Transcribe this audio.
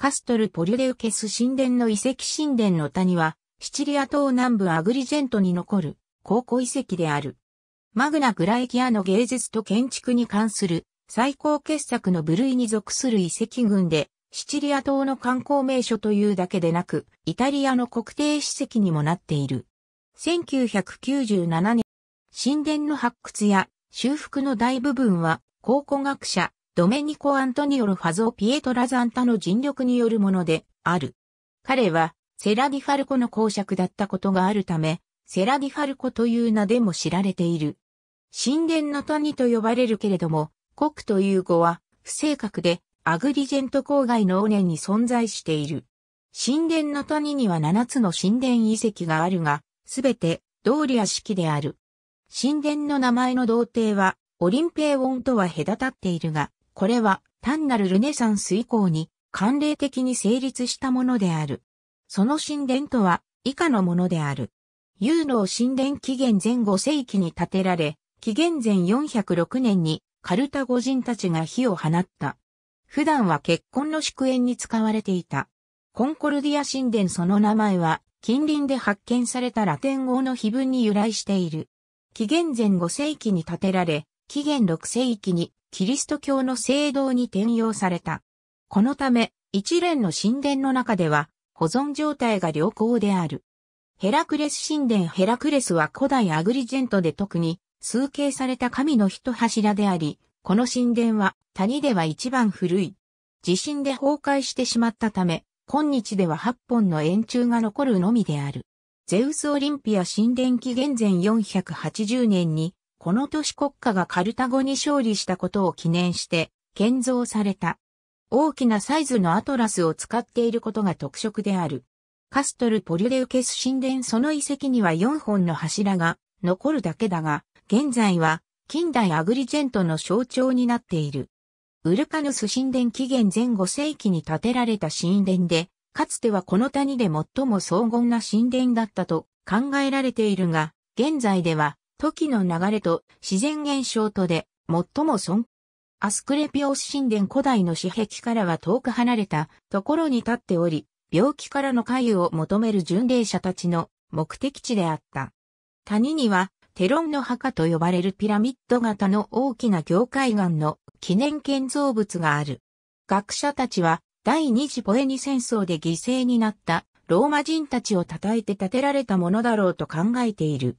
カストル・ポリュデウケス神殿の遺跡神殿の谷は、シチリア島南部アグリジェントに残る考古遺跡である。マグナ・グライキアの芸術と建築に関する最高傑作の部類に属する遺跡群で、シチリア島の観光名所というだけでなく、イタリアの国定史跡にもなっている。1997年、神殿の発掘や修復の大部分は考古学者、ドメニコ・アントニオル・ファゾ・ピエトラ・ザンタの尽力によるものである。彼は、セラディファルコの公爵だったことがあるため、セラディファルコという名でも知られている。神殿の谷と呼ばれるけれども、国という語は不正確で、アグリジェント郊外の尾根に存在している。神殿の谷には7つの神殿遺跡があるが、すべて道理や式である。神殿の名前の童貞は、オリンペイオンとは隔たっているが、これは単なるルネサンス以降に慣例的に成立したものである。その神殿とは以下のものである。ユー神殿紀元前5世紀に建てられ、紀元前406年にカルタゴ人たちが火を放った。普段は結婚の祝宴に使われていた。コンコルディア神殿その名前は近隣で発見されたラテン語の碑文に由来している。紀元前5世紀に建てられ、紀元6世紀にキリスト教の聖堂に転用された。このため、一連の神殿の中では、保存状態が良好である。ヘラクレス神殿ヘラクレスは古代アグリジェントで特に、崇敬された神の一柱であり、この神殿は谷では一番古い。地震で崩壊してしまったため、今日では8本の円柱が残るのみである。ゼウスオリンピア神殿紀元前480年にこの都市国家がカルタゴに勝利したことを記念して建造された。大きなサイズのアトラスを使っていることが特色である。カストル・ポリュデウケス神殿その遺跡には4本の柱が残るだけだが、現在は近代アグリジェントの象徴になっている。ウルカヌス神殿紀元前5世紀に建てられた神殿で、かつてはこの谷で最も荘厳な神殿だったと考えられているが、現在では時の流れと自然現象とで、最も損。アスクレピオス神殿古代の紙壁からは遠く離れたところに立っており、病気からの回を求める巡礼者たちの目的地であった。谷には、テロンの墓と呼ばれるピラミッド型の大きな境界岩の記念建造物がある。学者たちは、第二次ポエニ戦争で犠牲になったローマ人たちを称えて建てられたものだろうと考えている。